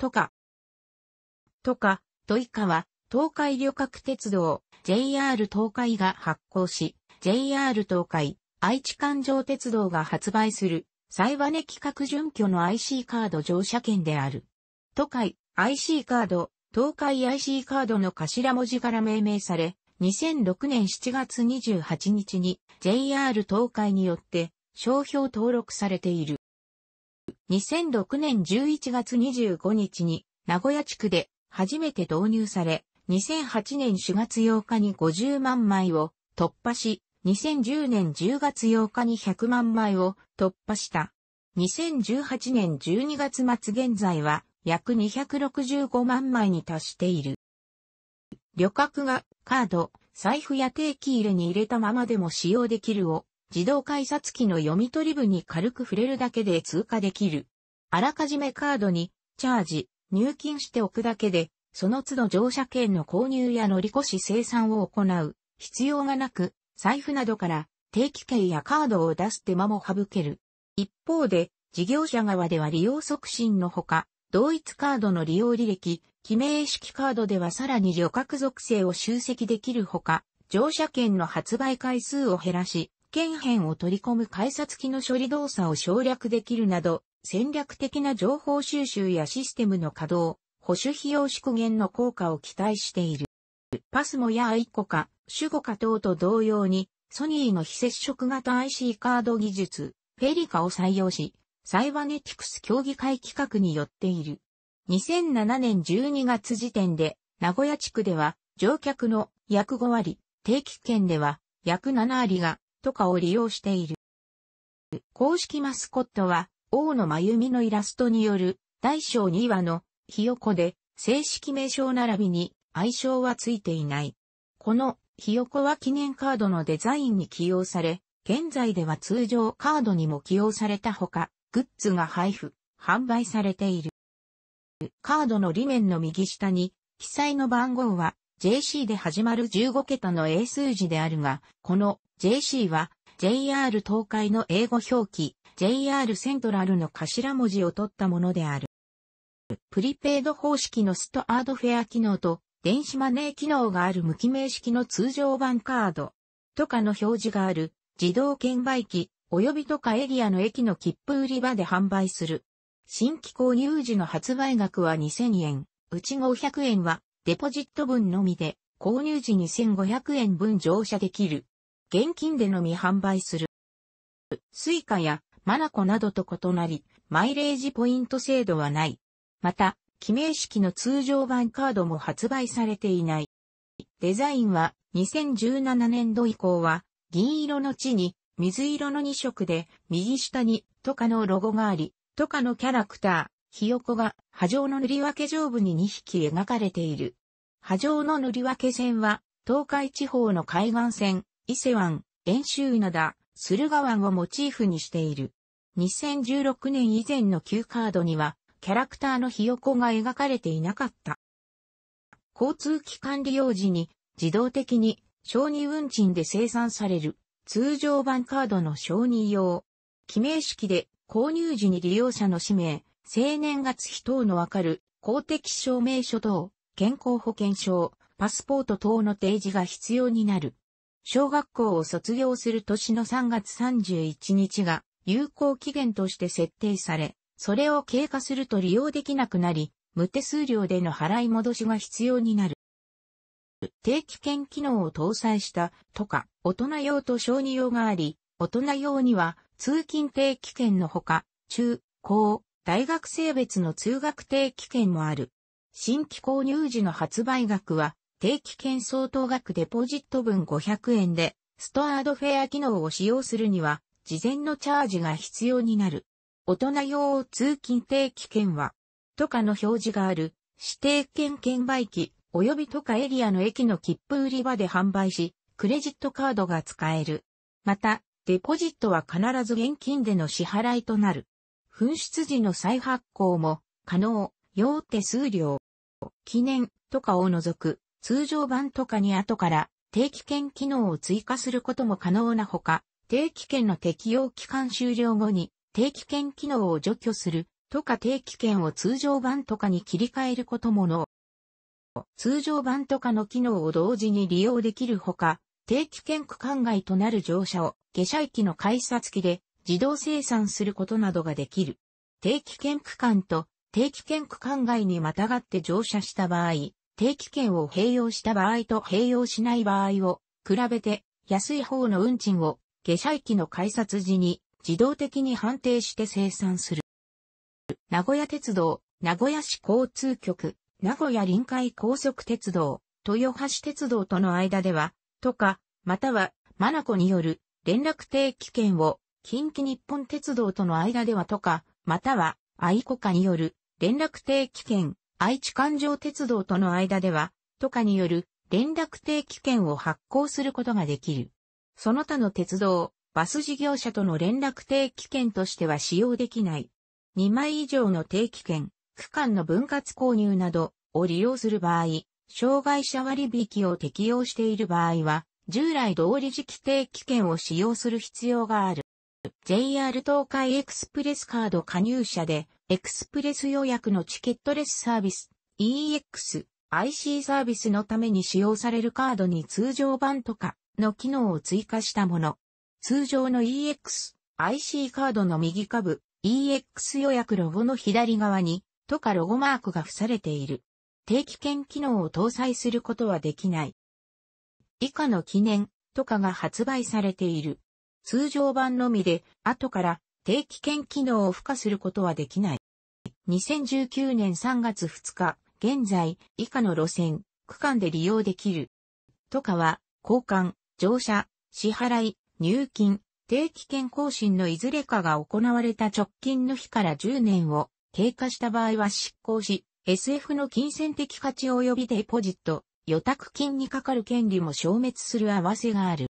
とか、とか、と以下は、東海旅客鉄道、JR 東海が発行し、JR 東海、愛知環状鉄道が発売する、サイバネ企画準拠の IC カード乗車券である。都会 IC カード、東海 IC カードの頭文字から命名され、2006年7月28日に JR 東海によって商標登録されている。2006年11月25日に名古屋地区で初めて導入され、2008年4月8日に50万枚を突破し、2010年10月8日に100万枚を突破した。2018年12月末現在は約265万枚に達している。旅客がカード、財布や定期入れに入れたままでも使用できるを自動改札機の読み取り部に軽く触れるだけで通過できる。あらかじめカードにチャージ、入金しておくだけで、その都度乗車券の購入や乗り越し生産を行う必要がなく、財布などから定期券やカードを出す手間も省ける。一方で、事業者側では利用促進のほか、同一カードの利用履歴、記名式カードではさらに旅客属性を集積できるほか、乗車券の発売回数を減らし、件編を取り込む改札機の処理動作を省略できるなど、戦略的な情報収集やシステムの稼働、保守費用縮減の効果を期待している。パスモやアイコカ、シュゴカ等と同様に、ソニーの非接触型 IC カード技術、フェリカを採用し、サイバネティクス協議会企画によっている。2007年12月時点で、名古屋地区では、乗客の約5割、定期券では約7割がとかを利用している。公式マスコットは、王の真由美のイラストによる、大小2羽の、ひよこで、正式名称並びに、愛称はついていない。この、ひよこは記念カードのデザインに起用され、現在では通常カードにも起用されたほか、グッズが配布、販売されている。カードの裏面の右下に、記載の番号は JC で始まる15桁の英数字であるが、この JC は JR 東海の英語表記、JR セントラルの頭文字を取ったものである。プリペイド方式のストアードフェア機能と電子マネー機能がある無記名式の通常版カードとかの表示がある自動券売機及びとかエリアの駅の切符売り場で販売する。新規購入時の発売額は2000円、うち500円はデポジット分のみで、購入時に1500円分乗車できる。現金でのみ販売する。スイカやマナコなどと異なり、マイレージポイント制度はない。また、記名式の通常版カードも発売されていない。デザインは2017年度以降は銀色の地に水色の2色で右下にトカのロゴがあり、トカのキャラクター、ひよこが波状の塗り分け上部に2匹描かれている。波状の塗り分け線は、東海地方の海岸線、伊勢湾、遠州灘、駿河湾をモチーフにしている。2016年以前の旧カードには、キャラクターのひよこが描かれていなかった。交通機関利用時に、自動的に、小児運賃で生産される、通常版カードの小児用。記名式で、購入時に利用者の氏名、生年月日等のわかる公的証明書等、健康保険証、パスポート等の提示が必要になる。小学校を卒業する年の3月31日が有効期限として設定され、それを経過すると利用できなくなり、無手数料での払い戻しが必要になる。定期券機能を搭載したとか、大人用と小児用があり、大人用には通勤定期券のほか、中、高、大学生別の通学定期券もある。新規購入時の発売額は、定期券相当額デポジット分500円で、ストアードフェア機能を使用するには、事前のチャージが必要になる。大人用通勤定期券は、都下の表示がある指定券券売機及び都下エリアの駅の切符売り場で販売し、クレジットカードが使える。また、デポジットは必ず現金での支払いとなる。紛失時の再発行も可能、用手数料。記念とかを除く通常版とかに後から定期券機能を追加することも可能なほか、定期券の適用期間終了後に定期券機能を除去するとか定期券を通常版とかに切り替えることもの。通常版とかの機能を同時に利用できるほか、定期券区間外となる乗車を下車駅の改札機で自動生産することなどができる。定期券区間と定期券区間外にまたがって乗車した場合、定期券を併用した場合と併用しない場合を比べて安い方の運賃を下車駅の改札時に自動的に判定して生産する。名古屋鉄道、名古屋市交通局、名古屋臨海高速鉄道、豊橋鉄道との間では、とか、または、マナコによる連絡定期券を近畿日本鉄道との間ではとか、または愛子下による連絡定期券、愛知環状鉄道との間では、とかによる連絡定期券を発行することができる。その他の鉄道、バス事業者との連絡定期券としては使用できない。2枚以上の定期券、区間の分割購入などを利用する場合、障害者割引を適用している場合は、従来通り時期定期券を使用する必要がある。JR 東海エクスプレスカード加入者で、エクスプレス予約のチケットレスサービス、EX、IC サービスのために使用されるカードに通常版とかの機能を追加したもの。通常の EX、IC カードの右下部、EX 予約ロゴの左側に、とかロゴマークが付されている。定期券機能を搭載することはできない。以下の記念とかが発売されている。通常版のみで、後から定期券機能を付加することはできない。2019年3月2日、現在、以下の路線、区間で利用できる。とかは、交換、乗車、支払い、入金、定期券更新のいずれかが行われた直近の日から10年を経過した場合は執行し、SF の金銭的価値及びデポジット、予託金にかかる権利も消滅する合わせがある。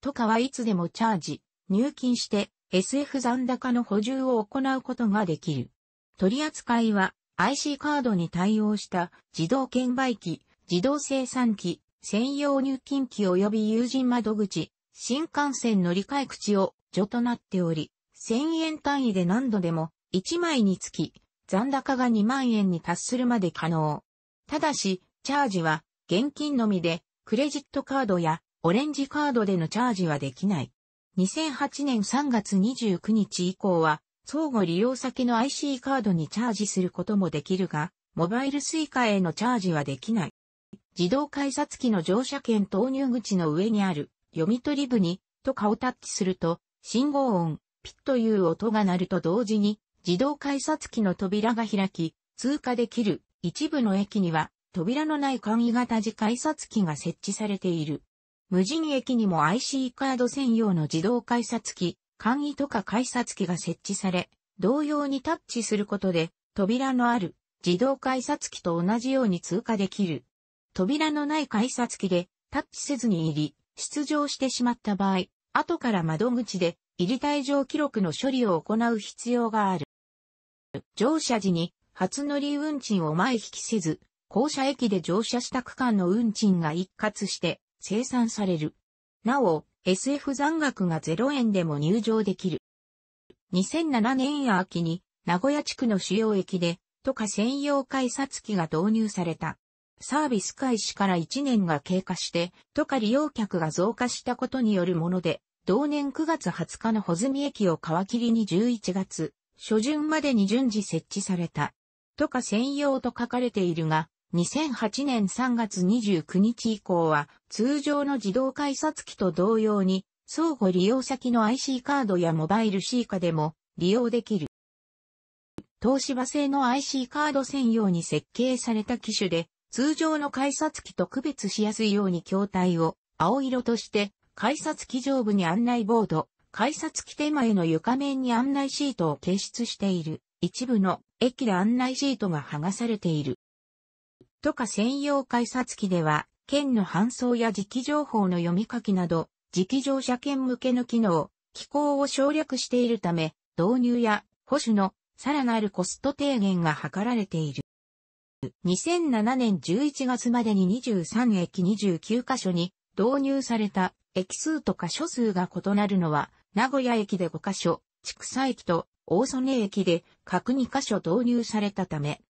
とかはいつでもチャージ、入金して SF 残高の補充を行うことができる。取扱いは IC カードに対応した自動券売機、自動生産機、専用入金機及び友人窓口、新幹線乗り換え口を除となっており、1000円単位で何度でも1枚につき残高が2万円に達するまで可能。ただし、チャージは現金のみでクレジットカードやオレンジカードでのチャージはできない。2008年3月29日以降は、相互利用先の IC カードにチャージすることもできるが、モバイル suica へのチャージはできない。自動改札機の乗車券投入口の上にある読み取り部にとかをタッチすると、信号音、ピッという音が鳴ると同時に、自動改札機の扉が開き、通過できる一部の駅には、扉のない簡易型自改札機が設置されている。無人駅にも IC カード専用の自動改札機、簡易とか改札機が設置され、同様にタッチすることで、扉のある自動改札機と同じように通過できる。扉のない改札機でタッチせずに入り、出場してしまった場合、後から窓口で入り退場記録の処理を行う必要がある。乗車時に初乗り運賃を前引きせず、降車駅で乗車した区間の運賃が一括して生産される。なお、SF 残額が0円でも入場できる。2007年秋に名古屋地区の主要駅で都下専用改札機が導入された。サービス開始から1年が経過して都下利用客が増加したことによるもので、同年9月20日の穂積駅を皮切りに11月初旬までに順次設置された。都下専用と書かれているが、2008年3月29日以降は通常の自動改札機と同様に相互利用先の IC カードやモバイル C カでも利用できる。東芝製の IC カード専用に設計された機種で通常の改札機と区別しやすいように筐体を青色として改札機上部に案内ボード、改札機手前の床面に案内シートを掲出している。一部の駅で案内シートが剥がされている。都下専用改札機では、県の搬送や時期情報の読み書きなど、時期乗車券向けの機能、機構を省略しているため、導入や保守のさらなるコスト低減が図られている。2007年11月までに23駅29カ所に導入された駅数とか所数が異なるのは、名古屋駅で5カ所、千草駅と大曽根駅で各2カ所導入されたため、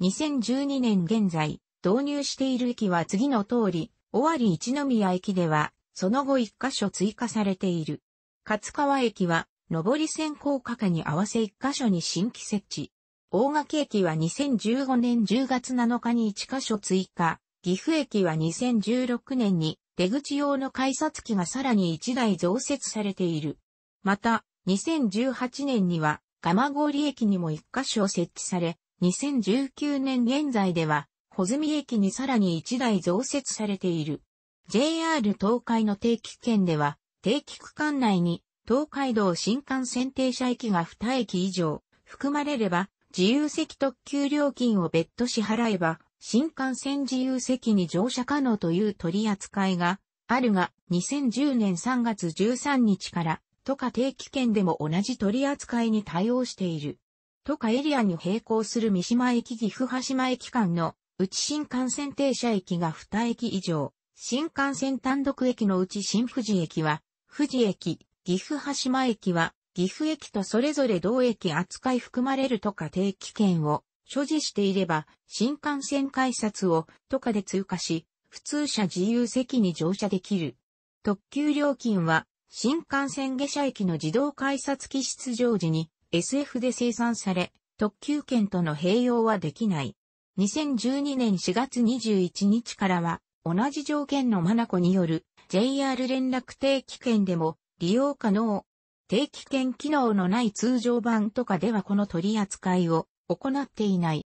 2012年現在、導入している駅は次の通り、尾張一宮駅では、その後1箇所追加されている。勝川駅は、上り線高架下に合わせ1箇所に新規設置。大垣駅は2015年10月7日に1箇所追加。岐阜駅は2016年に出口用の改札機がさらに1台増設されている。また、2018年には、蒲郡駅にも1箇所設置され、2019年現在では、穂積駅にさらに1台増設されている。JR 東海の定期券では、定期区間内に東海道新幹線停車駅が2駅以上含まれれば、自由席特急料金を別途支払えば、新幹線自由席に乗車可能という取り扱いがあるが、2010年3月13日から、都下定期券でも同じ取り扱いに対応している。都下エリアに並行する三島駅岐阜羽島駅間のうち新幹線停車駅が2駅以上、新幹線単独駅のうち新富士駅は、富士駅、岐阜羽島駅は、岐阜駅とそれぞれ同駅扱い含まれるとか定期券を所持していれば、新幹線改札をとかで通過し、普通車自由席に乗車できる。特急料金は、新幹線下車駅の自動改札機出場時に SF で生産され、特急券との併用はできない。2012年4月21日からは、同じ条件のマナコによる JR 連絡定期券でも利用可能。定期券機能のない通常版とかではこの取り扱いを行っていない。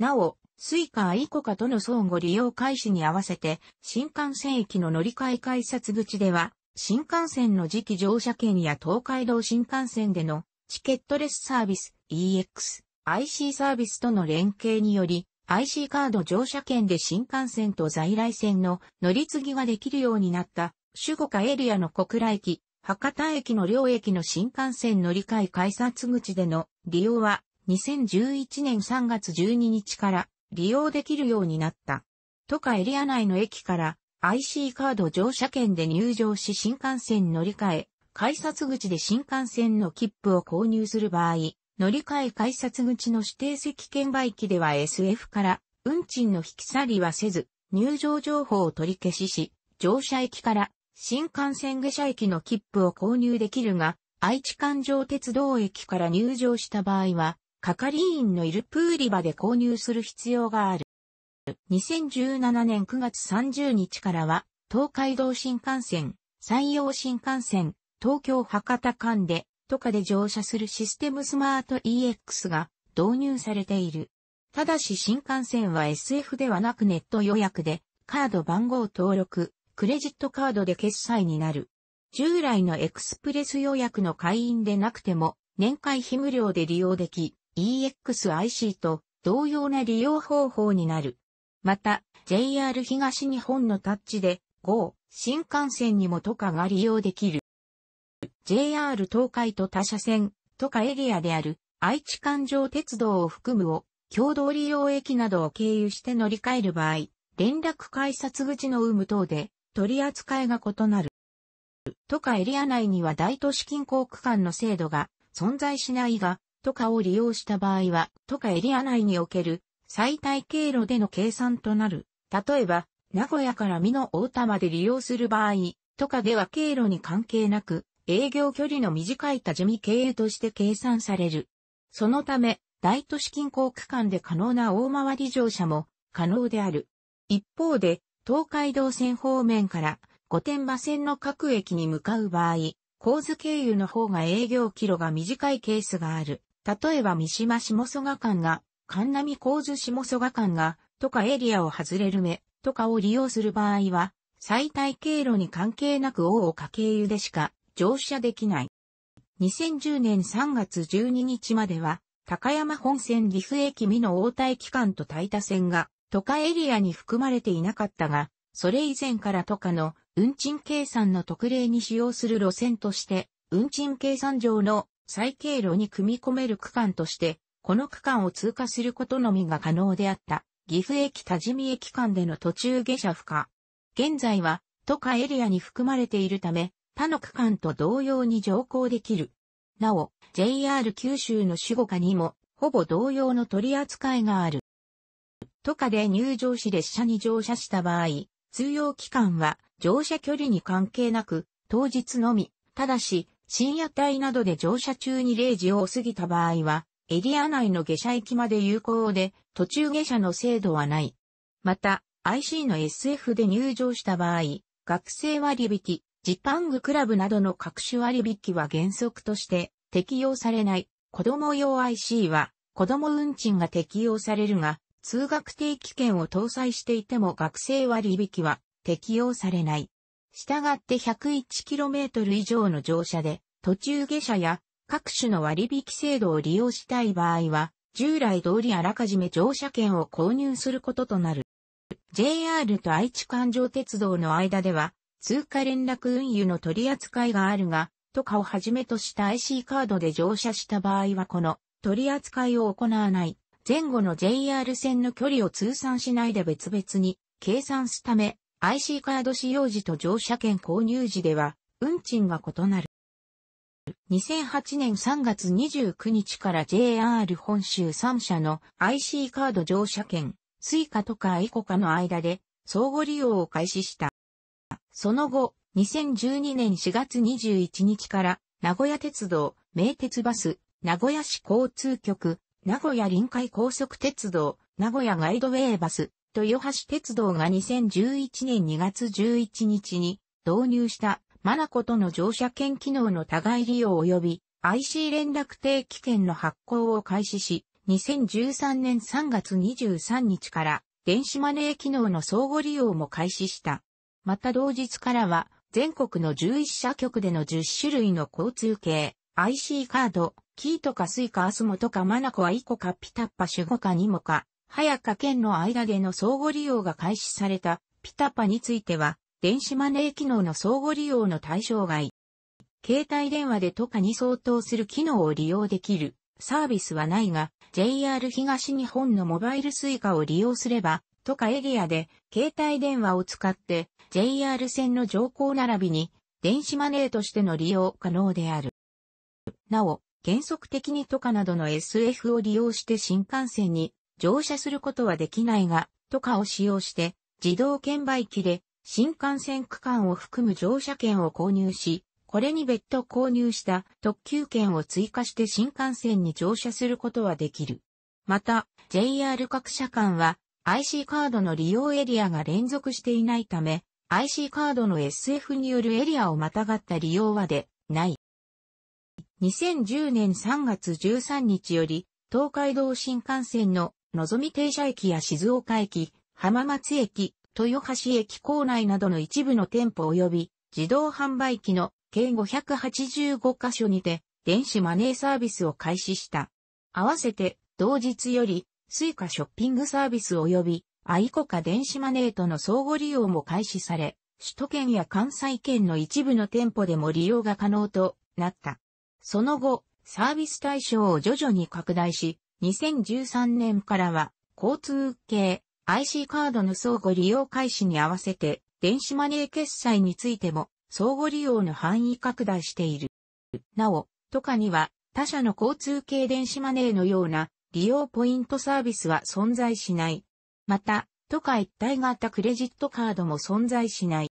なお、スイカイコカとの相互利用開始に合わせて、新幹線駅の乗り換え改札口では、新幹線の次期乗車券や東海道新幹線でのチケットレスサービス EX、IC サービスとの連携により、IC カード乗車券で新幹線と在来線の乗り継ぎができるようになった、主語化エリアの小倉駅、博多駅の両駅の新幹線乗り換え改札口での利用は、2011年3月12日から利用できるようになった。都下エリア内の駅から IC カード乗車券で入場し新幹線乗り換え、改札口で新幹線の切符を購入する場合、乗り換え改札口の指定席券売機では SF から運賃の引き去りはせず、入場情報を取り消しし、乗車駅から新幹線下車駅の切符を購入できるが、愛知環状鉄道駅から入場した場合は、係員のいるプーリバで購入する必要がある。2017年9月30日からは、東海道新幹線、山陽新幹線、東京博多間で、とかで乗車するシステムスマート EX が導入されている。ただし新幹線は SF ではなくネット予約で、カード番号登録、クレジットカードで決済になる。従来のエクスプレス予約の会員でなくても、年会費無料で利用でき、EXIC と同様な利用方法になる。また、JR 東日本のタッチで、GO、新幹線にもとかが利用できる。JR 東海と他社線、とかエリアである、愛知環状鉄道を含むを、共同利用駅などを経由して乗り換える場合、連絡改札口の有無等で、取り扱いが異なる。都下エリア内には大都市近郊区間の制度が存在しないが、都下を利用した場合は、都下エリア内における最大経路での計算となる。例えば、名古屋から美濃大田まで利用する場合、とかでは経路に関係なく、営業距離の短い多治見経由として計算される。そのため、大都市近郊区間で可能な大回り乗車も可能である。一方で、東海道線方面から御殿場線の各駅に向かう場合、構図経由の方が営業キロが短いケースがある。例えば三島下蘇我間が神波神津下蘇我間が、とかエリアを外れる目、とかを利用する場合は、最大経路に関係なく大を経由でしか乗車できない。2010年3月12日までは、高山本線岐阜駅美の応対機関と大田線が、都下エリアに含まれていなかったが、それ以前から都下の運賃計算の特例に使用する路線として、運賃計算上の最経路に組み込める区間としてこの区間を通過することのみが可能であった、岐阜駅多治見駅間での途中下車不可。現在は、都下エリアに含まれているため、他の区間と同様に乗降できる。なお、JR 九州の守護下にも、ほぼ同様の取り扱いがある。都下で入場し列車に乗車した場合、通用期間は乗車距離に関係なく、当日のみ、ただし、深夜帯などで乗車中に0時を過ぎた場合は、エリア内の下車駅まで有効で、途中下車の制度はない。また、IC の SF で入場した場合、学生割引、ジパングクラブなどの各種割引は原則として適用されない。子供用 IC は子供運賃が適用されるが、通学定期券を搭載していても学生割引は適用されない。したがって 101km 以上の乗車で途中下車や各種の割引制度を利用したい場合は、従来通りあらかじめ乗車券を購入することとなる。JR と愛知環状鉄道の間では、通貨連絡運輸の取り扱いがあるが、とかをはじめとした IC カードで乗車した場合はこの取り扱いを行わない。前後の JR 線の距離を通算しないで別々に計算すため、IC カード使用時と乗車券購入時では運賃が異なる。2008年3月29日から JR 本州3社の IC カード乗車券、スイカとかエコカの間で相互利用を開始した。その後、2012年4月21日から名古屋鉄道、名鉄バス、名古屋市交通局、名古屋臨海高速鉄道、名古屋ガイドウェイバス、豊橋鉄道が2011年2月11日に導入したマナコとの乗車券機能の互い利用及び IC 連絡定期券の発行を開始し、2013年3月23日から電子マネー機能の相互利用も開始した。また同日からは全国の11社局での10種類の交通系、IC カード、キーとかスイカアスモとかマナコアイコかピタッパ守護かニモか、早か県の間での相互利用が開始されたピタパについては、電子マネー機能の相互利用の対象外。携帯電話でとかに相当する機能を利用できるサービスはないが、JR 東日本のモバイル suica を利用すれば、とかエリアで携帯電話を使って JR 線の乗降並びに電子マネーとしての利用可能である。なお、原則的にとかなどの SF を利用して新幹線に乗車することはできないが、とかを使用して自動券売機で新幹線区間を含む乗車券を購入し、これに別途購入した特急券を追加して新幹線に乗車することはできる。また、JR 各社間は IC カードの利用エリアが連続していないため、IC カードの SF によるエリアをまたがった利用はで、ない。2010年3月13日より、東海道新幹線の、のぞみ停車駅や静岡駅、浜松駅、豊橋駅構内などの一部の店舗及び自動販売機の計585カ所にて電子マネーサービスを開始した。合わせて同日よりスイカショッピングサービス及びアイコカ電子マネーとの相互利用も開始され、首都圏や関西圏の一部の店舗でも利用が可能となった。その後、サービス対象を徐々に拡大し、2013年からは交通系、IC カードの相互利用開始に合わせて、電子マネー決済についても、相互利用の範囲拡大している。なお、とかには、他社の交通系電子マネーのような利用ポイントサービスは存在しない。また、とか一体型クレジットカードも存在しない。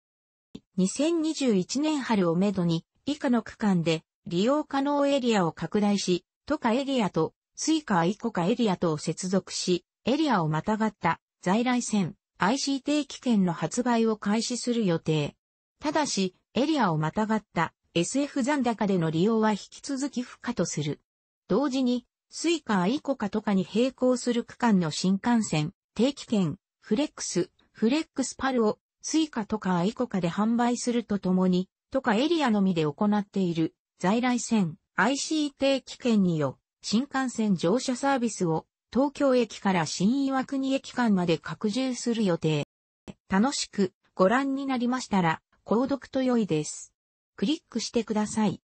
2021年春をめどに、以下の区間で利用可能エリアを拡大し、とかエリアと、スイカイコカエリアとを接続し、エリアをまたがった在来線 IC 定期券の発売を開始する予定。ただし、エリアをまたがった SF 残高での利用は引き続き不可とする。同時に、スイカイコカとかに並行する区間の新幹線、定期券、フレックス、フレックスパルを、スイカとかアイコカで販売するとともに、とかエリアのみで行っている、在来線、IC 定期券によ、新幹線乗車サービスを、東京駅から新岩国駅間まで拡充する予定。楽しくご覧になりましたら、購読と良いです。クリックしてください。